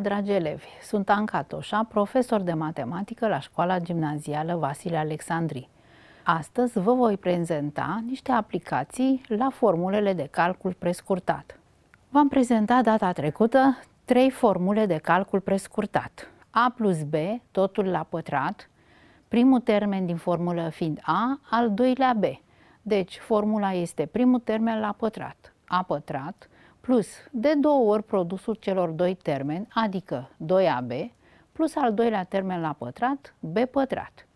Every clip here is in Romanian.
dimineața, dragi elevi! Sunt Anca Toșa, profesor de matematică la școala gimnazială Vasile Alexandri. Astăzi vă voi prezenta niște aplicații la formulele de calcul prescurtat. V-am prezentat data trecută trei formule de calcul prescurtat. A plus B, totul la pătrat, primul termen din formulă fiind A, al doilea B. Deci formula este primul termen la pătrat, A pătrat, plus de două ori produsul celor doi termeni, adică 2AB, plus al doilea termen la pătrat, B pătrat.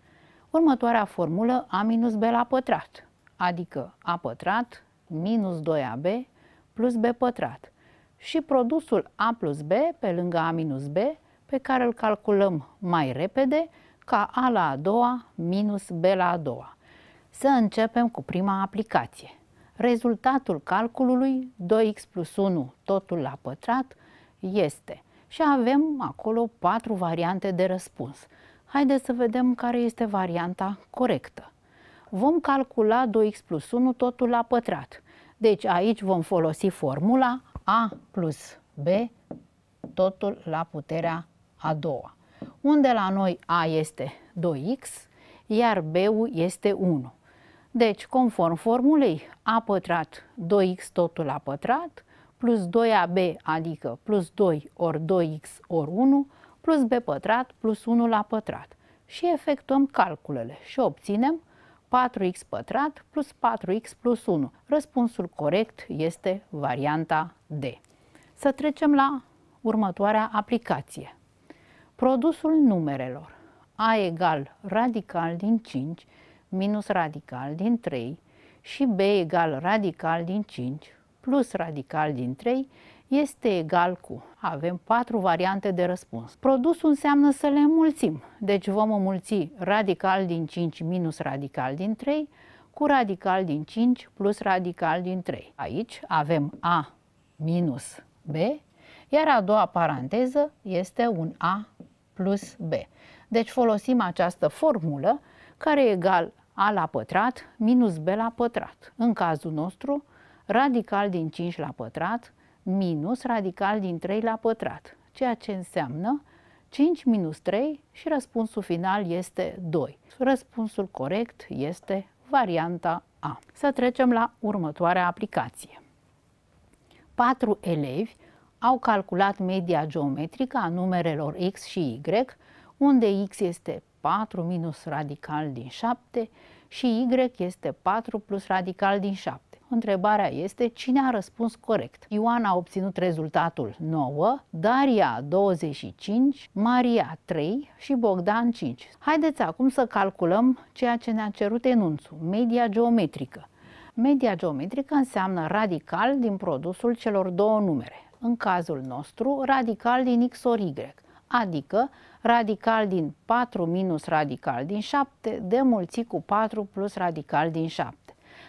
Următoarea formulă A minus B la pătrat, adică A pătrat minus 2AB plus B pătrat și produsul A plus B pe lângă A minus B pe care îl calculăm mai repede ca A la a doua minus B la a doua. Să începem cu prima aplicație. Rezultatul calculului 2x plus 1, totul la pătrat, este. Și avem acolo patru variante de răspuns. Haideți să vedem care este varianta corectă. Vom calcula 2x plus 1 totul la pătrat. Deci aici vom folosi formula a plus b totul la puterea a doua. Unde la noi a este 2x, iar b-ul este 1. Deci, conform formulei, a pătrat 2x totul la pătrat plus 2ab, adică plus 2 ori 2x ori 1, plus b pătrat plus 1 la pătrat. Și efectuăm calculele și obținem 4x pătrat plus 4x plus 1. Răspunsul corect este varianta D. Să trecem la următoarea aplicație. Produsul numerelor a egal radical din 5 minus radical din 3 și b egal radical din 5 plus radical din 3 este egal cu. Avem patru variante de răspuns. Produsul înseamnă să le înmulțim, deci vom înmulți radical din 5 minus radical din 3 cu radical din 5 plus radical din 3. Aici avem A minus B, iar a doua paranteză este un A plus B. Deci folosim această formulă care e egal a la pătrat minus b la pătrat. În cazul nostru, radical din 5 la pătrat minus radical din 3 la pătrat, ceea ce înseamnă 5 minus 3 și răspunsul final este 2. Răspunsul corect este varianta A. Să trecem la următoarea aplicație. Patru elevi au calculat media geometrică a numerelor x și y, unde x este 4 minus radical din 7 și y este 4 plus radical din 7. Întrebarea este cine a răspuns corect. Ioan a obținut rezultatul 9, Daria 25, Maria 3 și Bogdan 5. Haideți acum să calculăm ceea ce ne-a cerut enunțul, media geometrică. Media geometrică înseamnă radical din produsul celor două numere, în cazul nostru radical din x ori y, adică radical din 4 minus radical din 7 de mulți cu 4 plus radical din 7.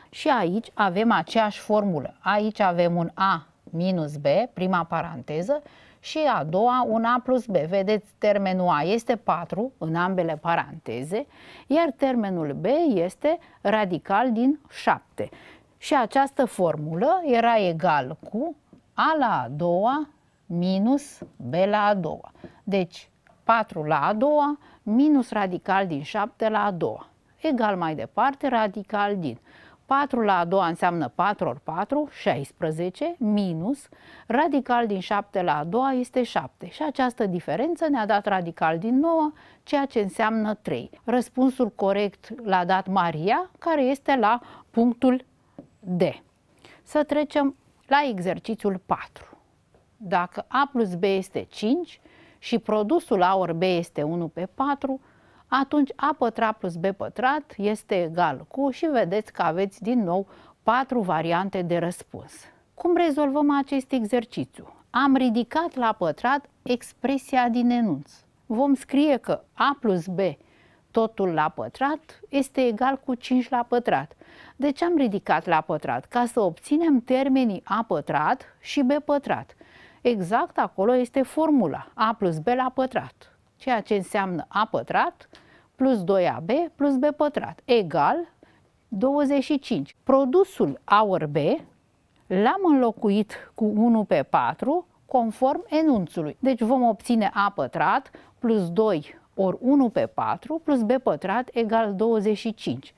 Și aici avem aceeași formulă. Aici avem un A minus B, prima paranteză, și a doua un A plus B. Vedeți, termenul A este 4 în ambele paranteze, iar termenul B este radical din 7. Și această formulă era egal cu A la a doua minus B la a doua. Deci 4 la a doua, minus radical din 7 la a doua, egal mai departe radical din 4 la a doua înseamnă 4 ori 4, 16, minus, radical din 7 la a doua este 7 și această diferență ne-a dat radical din 9, ceea ce înseamnă 3. Răspunsul corect l-a dat Maria, care este la punctul D. Să trecem la exercițiul 4. Dacă A plus B este 5, și produsul ori B este 1 pe 4, atunci A pătrat plus B pătrat este egal cu și vedeți că aveți din nou patru variante de răspuns. Cum rezolvăm acest exercițiu? Am ridicat la pătrat expresia din enunț. Vom scrie că A plus B totul la pătrat este egal cu 5 la pătrat. De deci ce am ridicat la pătrat ca să obținem termenii A pătrat și B pătrat exact acolo este formula A plus B la pătrat, ceea ce înseamnă A pătrat plus 2AB plus B pătrat, egal 25. Produsul A ori B l-am înlocuit cu 1 pe 4 conform enunțului. Deci vom obține A pătrat plus 2 ori 1 pe 4 plus B pătrat egal 25.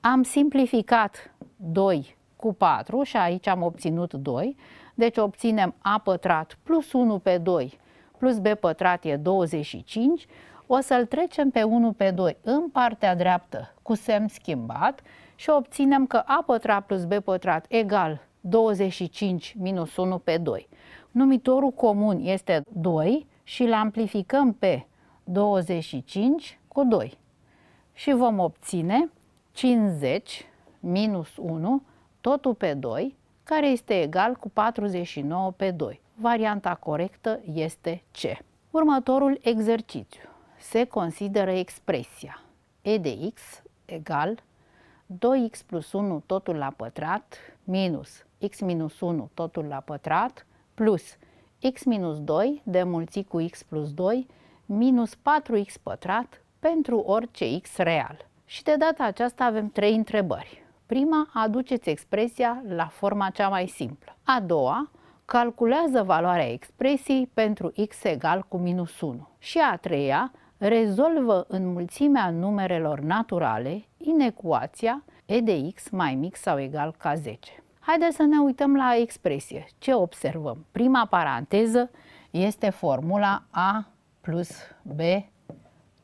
Am simplificat 2 cu 4 și aici am obținut 2 deci obținem A pătrat plus 1 pe 2 plus B pătrat e 25, o să-l trecem pe 1 pe 2 în partea dreaptă cu semn schimbat și obținem că A pătrat plus B pătrat egal 25 minus 1 pe 2. Numitorul comun este 2 și îl amplificăm pe 25 cu 2. Și vom obține 50 minus 1, totul pe 2, care este egal cu 49 pe 2. Varianta corectă este C. Următorul exercițiu. Se consideră expresia e de x egal 2x plus 1 totul la pătrat minus x minus 1 totul la pătrat plus x minus 2 de mulțit cu x plus 2 minus 4x pătrat pentru orice x real. Și de data aceasta avem trei întrebări. Prima, aduceți expresia la forma cea mai simplă. A doua, calculează valoarea expresiei pentru x egal cu minus 1. Și a treia, rezolvă în mulțimea numerelor naturale inecuația e de x mai mic sau egal ca 10. Haideți să ne uităm la expresie. Ce observăm? Prima paranteză este formula a plus b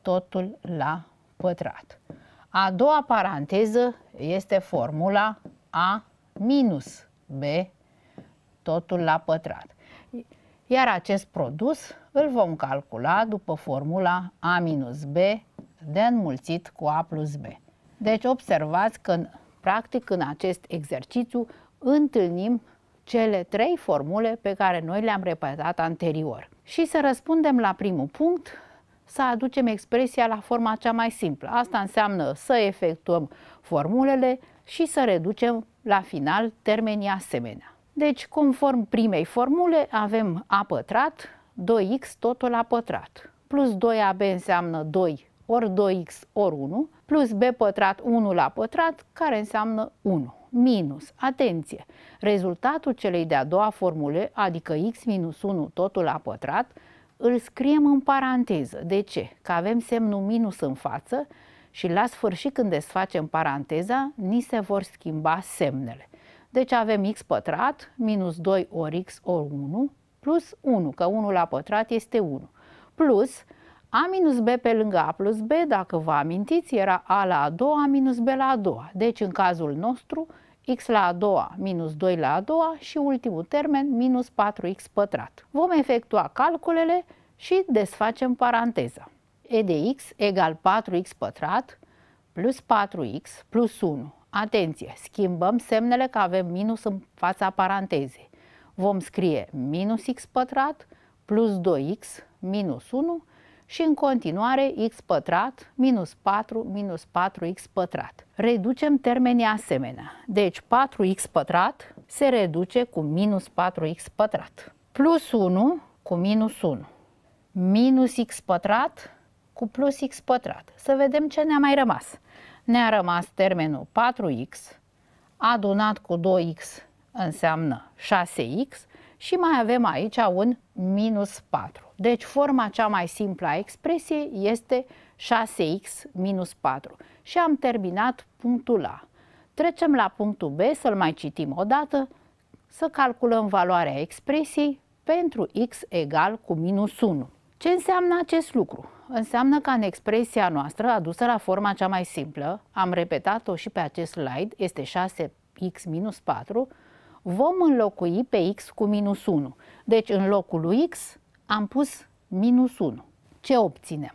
totul la pătrat. A doua paranteză este formula A minus B, totul la pătrat. Iar acest produs îl vom calcula după formula A minus B de înmulțit cu A plus B. Deci observați că, practic, în acest exercițiu întâlnim cele trei formule pe care noi le-am repetat anterior. Și să răspundem la primul punct, să aducem expresia la forma cea mai simplă. Asta înseamnă să efectuăm formulele și să reducem la final termenii asemenea. Deci, conform primei formule, avem a pătrat, 2x totul la pătrat. Plus 2ab înseamnă 2 ori 2x ori 1, plus b pătrat 1 la pătrat, care înseamnă 1. Minus, atenție, rezultatul celei de-a doua formule, adică x minus 1 totul la pătrat, îl scriem în paranteză. De ce? Că avem semnul minus în față și la sfârșit când desfacem paranteza, ni se vor schimba semnele. Deci avem x pătrat minus 2 ori x ori 1 plus 1, că 1 la pătrat este 1, plus a minus B pe lângă A plus B, dacă vă amintiți, era A la a doua minus B la a doua. Deci, în cazul nostru, x la a doua minus 2 la a doua și ultimul termen minus 4x pătrat. Vom efectua calculele și desfacem paranteza. e de x egal 4x pătrat plus 4x plus 1. Atenție, schimbăm semnele că avem minus în fața parantezei. Vom scrie minus x pătrat plus 2x minus 1 și în continuare x pătrat minus 4 minus 4x pătrat. Reducem termenii asemenea. Deci 4x pătrat se reduce cu minus 4x pătrat. Plus 1 cu minus 1. Minus x pătrat cu plus x pătrat. Să vedem ce ne-a mai rămas. Ne-a rămas termenul 4x adunat cu 2x înseamnă 6x și mai avem aici un minus 4. Deci forma cea mai simplă a expresiei este 6x minus 4 și am terminat punctul A. Trecem la punctul B, să-l mai citim o dată, să calculăm valoarea expresiei pentru x egal cu minus 1. Ce înseamnă acest lucru? Înseamnă că în expresia noastră, adusă la forma cea mai simplă, am repetat-o și pe acest slide, este 6x minus 4, vom înlocui pe x cu minus 1. Deci în locul lui x am pus minus 1. Ce obținem?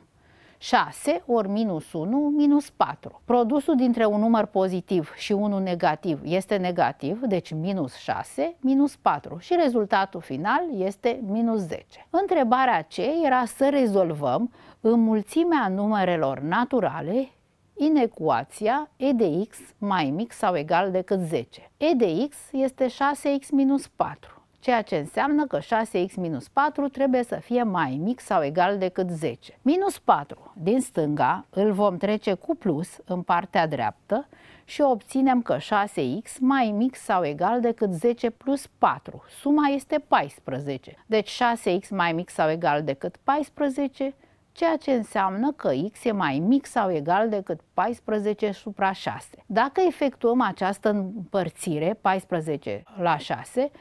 6 ori minus 1, minus 4. Produsul dintre un număr pozitiv și unul negativ este negativ, deci minus 6, minus 4 și rezultatul final este minus 10. Întrebarea C era să rezolvăm în mulțimea numărelor naturale în ecuația e de x mai mic sau egal decât 10. e de x este 6x minus 4 ceea ce înseamnă că 6x minus 4 trebuie să fie mai mic sau egal decât 10. Minus 4 din stânga îl vom trece cu plus în partea dreaptă și obținem că 6x mai mic sau egal decât 10 plus 4. Suma este 14, deci 6x mai mic sau egal decât 14 ceea ce înseamnă că x e mai mic sau egal decât 14 supra 6. Dacă efectuăm această împărțire, 14 la 6,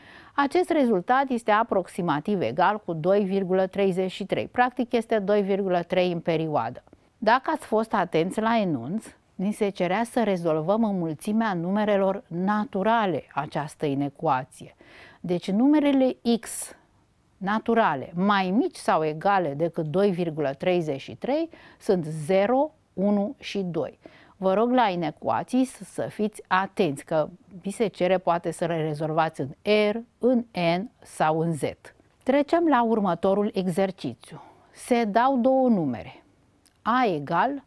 acest rezultat este aproximativ egal cu 2,33, practic este 2,3 în perioadă. Dacă ați fost atenți la enunț, ni se cerea să rezolvăm înmulțimea numerelor naturale această inecuație. Deci numerele x naturale mai mici sau egale decât 2,33 sunt 0, 1 și 2 vă rog la inecuații să, să fiți atenți că vi se cere poate să le rezolvați în R, în N sau în Z. Trecem la următorul exercițiu. Se dau două numere. A egal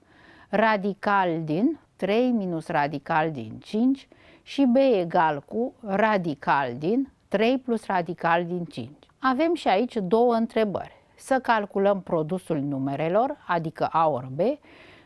radical din 3 minus radical din 5 și B egal cu radical din 3 plus radical din 5. Avem și aici două întrebări. Să calculăm produsul numerelor, adică A ori B,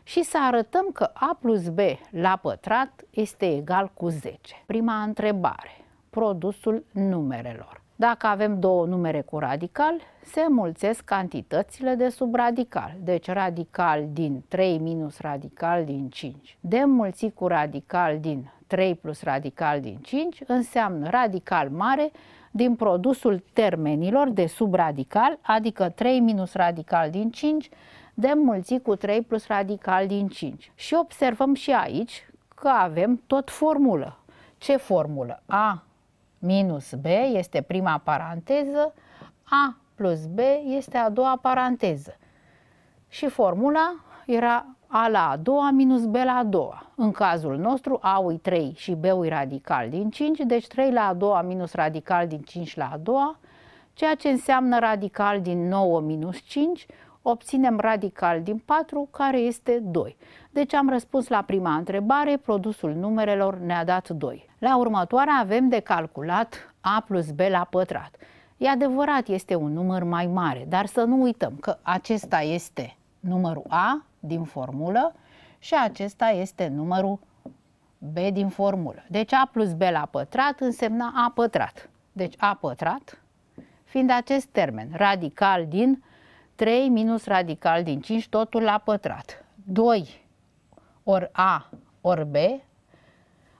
și să arătăm că a plus b la pătrat este egal cu 10. Prima întrebare, produsul numerelor. Dacă avem două numere cu radical, se mulțesc cantitățile de sub radical, deci radical din 3 minus radical din 5. De mulțit cu radical din 3 plus radical din 5 înseamnă radical mare din produsul termenilor de sub radical, adică 3 minus radical din 5 de mulți cu 3 plus radical din 5. Și observăm și aici că avem tot formulă. Ce formulă? A minus B este prima paranteză, A plus B este a doua paranteză. Și formula era A la a doua minus B la a doua. În cazul nostru, A-ul 3 și B-ul radical din 5, deci 3 la a doua minus radical din 5 la a doua, ceea ce înseamnă radical din 9 minus 5, obținem radical din 4, care este 2. Deci am răspuns la prima întrebare, produsul numerelor ne-a dat 2. La următoarea avem de calculat a plus b la pătrat. E adevărat, este un număr mai mare, dar să nu uităm că acesta este numărul a din formulă și acesta este numărul b din formulă. Deci a plus b la pătrat însemna a pătrat. Deci a pătrat, fiind acest termen radical din 3 minus radical din 5, totul la pătrat. 2 ori A ori B,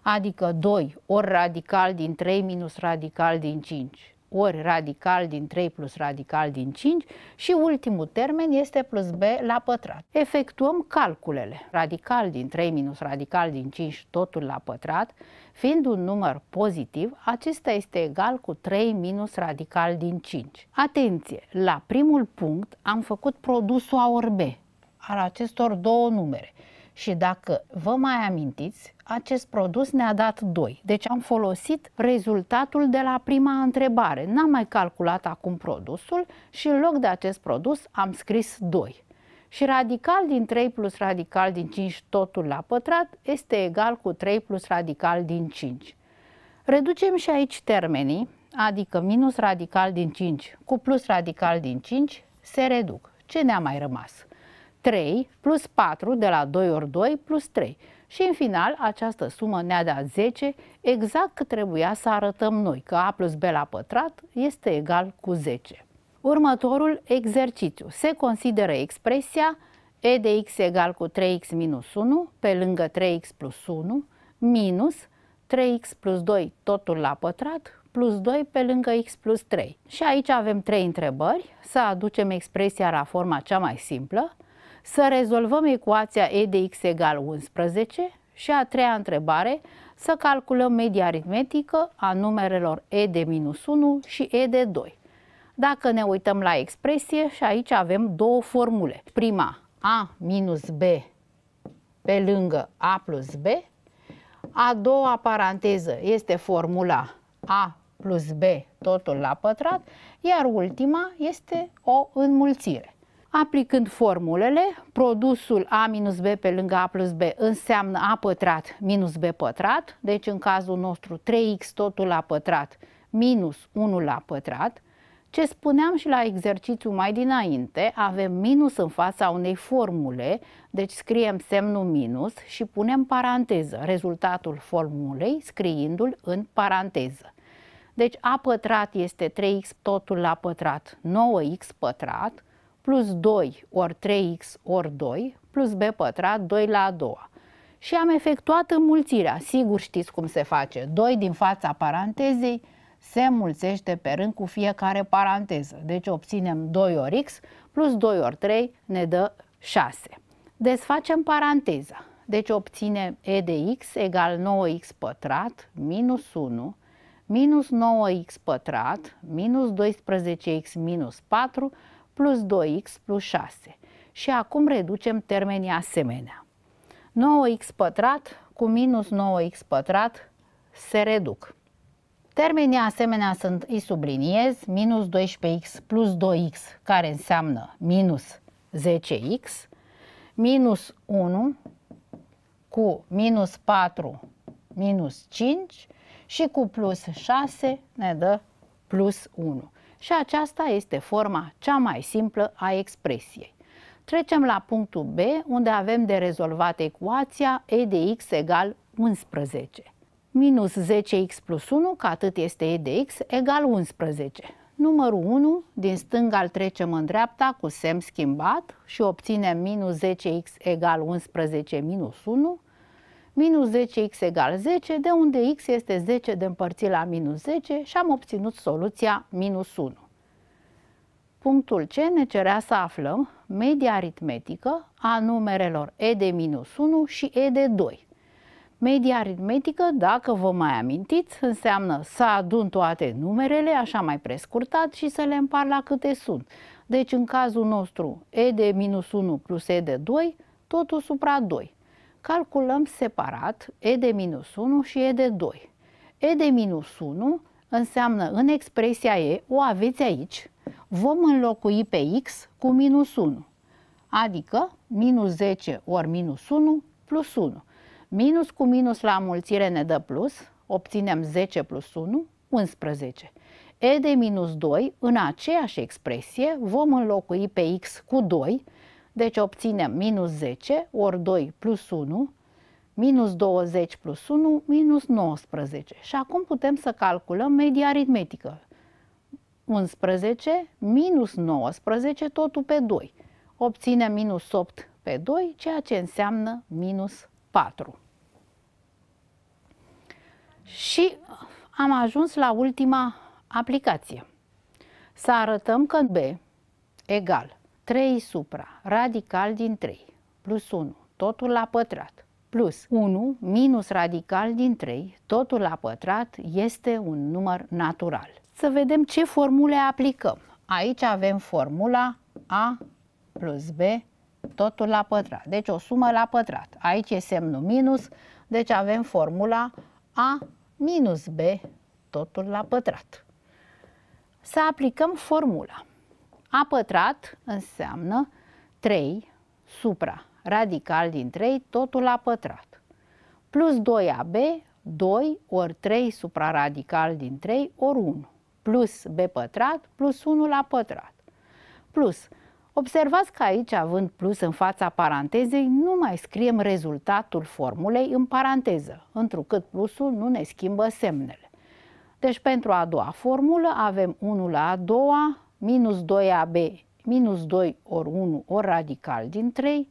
adică 2 ori radical din 3 minus radical din 5, ori radical din 3 plus radical din 5 și ultimul termen este plus b la pătrat. Efectuăm calculele. Radical din 3 minus radical din 5 totul la pătrat, fiind un număr pozitiv, acesta este egal cu 3 minus radical din 5. Atenție! La primul punct am făcut produsul A ori B al acestor două numere. Și dacă vă mai amintiți, acest produs ne-a dat 2. Deci am folosit rezultatul de la prima întrebare. N-am mai calculat acum produsul și în loc de acest produs am scris 2. Și radical din 3 plus radical din 5 totul la pătrat este egal cu 3 plus radical din 5. Reducem și aici termenii, adică minus radical din 5 cu plus radical din 5 se reduc. Ce ne-a mai rămas? 3 plus 4 de la 2 ori 2 plus 3. Și în final, această sumă ne-a dat 10, exact cât trebuia să arătăm noi, că a plus b la pătrat este egal cu 10. Următorul exercițiu. Se consideră expresia e de x egal cu 3x minus 1 pe lângă 3x plus 1 minus 3x plus 2 totul la pătrat plus 2 pe lângă x plus 3. Și aici avem trei întrebări. Să aducem expresia la forma cea mai simplă, să rezolvăm ecuația e de x egal 11 și a treia întrebare, să calculăm media aritmetică a numerelor e de minus 1 și e de 2. Dacă ne uităm la expresie și aici avem două formule. Prima, a minus b pe lângă a plus b. A doua paranteză este formula a plus b totul la pătrat, iar ultima este o înmulțire. Aplicând formulele, produsul A minus B pe lângă A plus B înseamnă A pătrat minus B pătrat, deci în cazul nostru 3x totul la pătrat minus 1 la pătrat. Ce spuneam și la exercițiul mai dinainte, avem minus în fața unei formule, deci scriem semnul minus și punem paranteză, rezultatul formulei scriindu-l în paranteză. Deci A pătrat este 3x totul la pătrat, 9x pătrat, plus 2 ori 3x ori 2 plus b pătrat 2 la a doua. Și am efectuat înmulțirea. Sigur știți cum se face. 2 din fața parantezei se mulțește pe rând cu fiecare paranteză. Deci obținem 2 ori x plus 2 ori 3 ne dă 6. Desfacem paranteza. Deci obținem e de x egal 9x pătrat minus 1 minus 9x pătrat minus 12x minus 4 plus 2x plus 6. Și acum reducem termenii asemenea. 9x pătrat cu minus 9x pătrat se reduc. Termenii asemenea sunt, îi subliniez, minus 12x plus 2x, care înseamnă minus 10x, minus 1 cu minus 4 minus 5 și cu plus 6 ne dă plus 1 și aceasta este forma cea mai simplă a expresiei. Trecem la punctul B, unde avem de rezolvat ecuația e de x egal 11. Minus 10x plus 1, că atât este e de x, egal 11. Numărul 1, din stânga îl trecem în dreapta cu semn schimbat și obținem minus 10x egal 11 minus 1 minus 10x egal 10, de unde x este 10 de împărțit la minus 10 și am obținut soluția minus 1. Punctul C ne cerea să aflăm media aritmetică a numerelor e de minus 1 și e de 2. Media aritmetică, dacă vă mai amintiți, înseamnă să adun toate numerele, așa mai prescurtat, și să le împar la câte sunt. Deci, în cazul nostru, e de minus 1 plus e de 2, totul supra 2 calculăm separat e de minus 1 și e de 2. e de minus 1 înseamnă în expresia e, o aveți aici, vom înlocui pe x cu minus 1, adică minus 10 ori minus 1 plus 1. Minus cu minus la mulțire ne dă plus, obținem 10 plus 1, 11. E de minus 2, în aceeași expresie, vom înlocui pe x cu 2, deci obținem minus 10 ori 2 plus 1, minus 20 plus 1, minus 19. Și acum putem să calculăm media aritmetică. 11 minus 19, totul pe 2. Obținem minus 8 pe 2, ceea ce înseamnă minus 4. Și am ajuns la ultima aplicație. Să arătăm că B egal 3 supra, radical din 3, plus 1, totul la pătrat, plus 1 minus radical din 3, totul la pătrat, este un număr natural. Să vedem ce formule aplicăm. Aici avem formula A plus B, totul la pătrat. Deci o sumă la pătrat. Aici e semnul minus, deci avem formula A minus B, totul la pătrat. Să aplicăm formula. A pătrat înseamnă 3 supra radical din 3, totul la pătrat. Plus 2ab, 2 ori 3 supra radical din 3 ori 1, plus b pătrat plus 1 la pătrat. Plus, observați că aici, având plus în fața parantezei, nu mai scriem rezultatul formulei în paranteză, întrucât plusul nu ne schimbă semnele. Deci pentru a doua formulă avem 1 la a doua minus 2AB minus 2 ori 1 ori radical din 3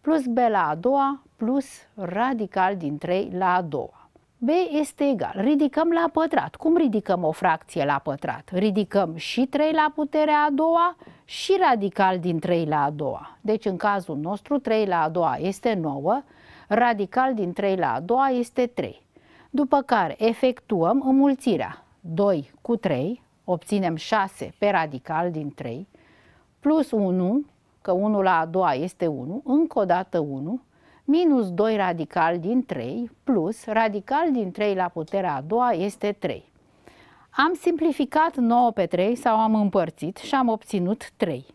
plus B la a doua plus radical din 3 la a doua. B este egal. Ridicăm la pătrat. Cum ridicăm o fracție la pătrat? Ridicăm și 3 la puterea a doua și radical din 3 la a doua. Deci în cazul nostru 3 la a doua este 9, radical din 3 la a doua este 3. După care efectuăm înmulțirea 2 cu 3 obținem 6 pe radical din 3, plus 1, că 1 la a doua este 1, încă o dată 1, minus 2 radical din 3, plus radical din 3 la puterea a doua este 3. Am simplificat 9 pe 3 sau am împărțit și am obținut 3.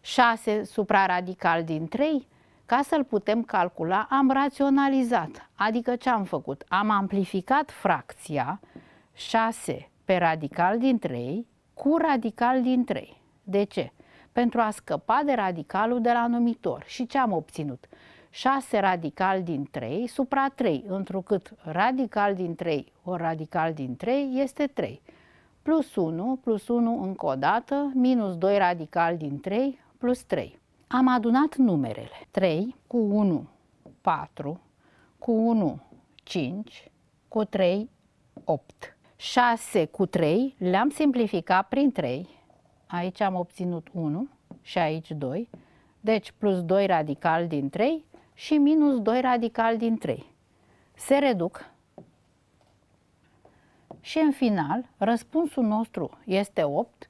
6 supraradical din 3, ca să-l putem calcula, am raționalizat. Adică ce am făcut? Am amplificat fracția 6 pe radical din 3 cu radical din 3. De ce? Pentru a scăpa de radicalul de la numitor. Și ce am obținut? 6 radical din 3 supra 3, întrucât radical din 3 ori radical din 3 este 3. Plus 1, plus 1 încă o dată, minus 2 radical din 3, plus 3. Am adunat numerele. 3 cu 1, 4, cu 1, 5, cu 3, 8. 6 cu 3 le-am simplificat prin 3. Aici am obținut 1 și aici 2. Deci plus 2 radical din 3 și minus 2 radical din 3. Se reduc și în final răspunsul nostru este 8,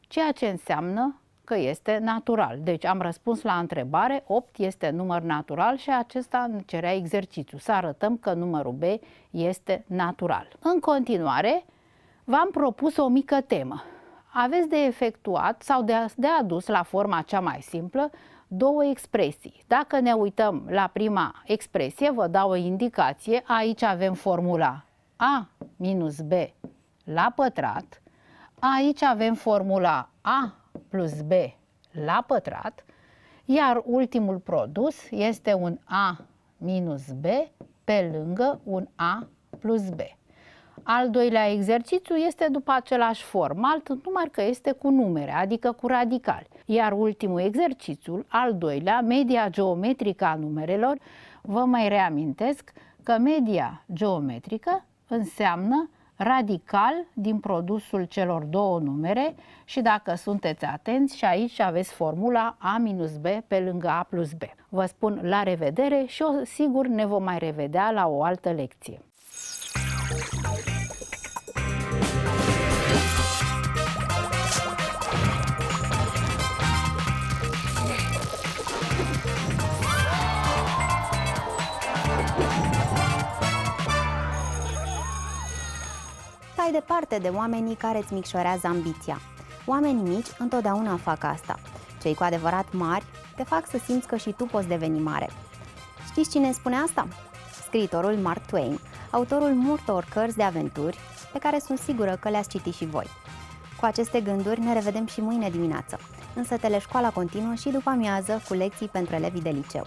ceea ce înseamnă că este natural. Deci am răspuns la întrebare, 8 este număr natural și acesta ne cerea exercițiu, să arătăm că numărul B este natural. În continuare, v-am propus o mică temă. Aveți de efectuat sau de, de adus la forma cea mai simplă două expresii. Dacă ne uităm la prima expresie, vă dau o indicație, aici avem formula A minus B la pătrat, aici avem formula A plus B la pătrat, iar ultimul produs este un A minus B pe lângă un A plus B. Al doilea exercițiu este după același format, numai că este cu numere, adică cu radicali. Iar ultimul exercițiu, al doilea, media geometrică a numerelor, vă mai reamintesc că media geometrică înseamnă radical din produsul celor două numere și dacă sunteți atenți și aici aveți formula A minus B pe lângă A plus B. Vă spun la revedere și o sigur ne vom mai revedea la o altă lecție. stai departe de oamenii care îți micșorează ambiția. Oamenii mici întotdeauna fac asta. Cei cu adevărat mari te fac să simți că și tu poți deveni mare. Știți cine spune asta? Scriitorul Mark Twain, autorul multor cărți de aventuri pe care sunt sigură că le-ați citit și voi. Cu aceste gânduri ne revedem și mâine dimineață, însă teleșcoala continuă și după amiază cu lecții pentru elevii de liceu.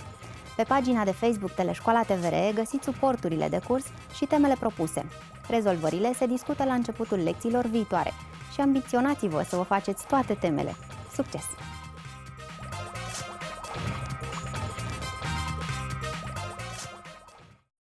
Pe pagina de Facebook Teleșcoala TVR găsiți suporturile de curs și temele propuse, Rezolvările se discută la începutul lecțiilor viitoare și ambiționați-vă să vă faceți toate temele. Succes!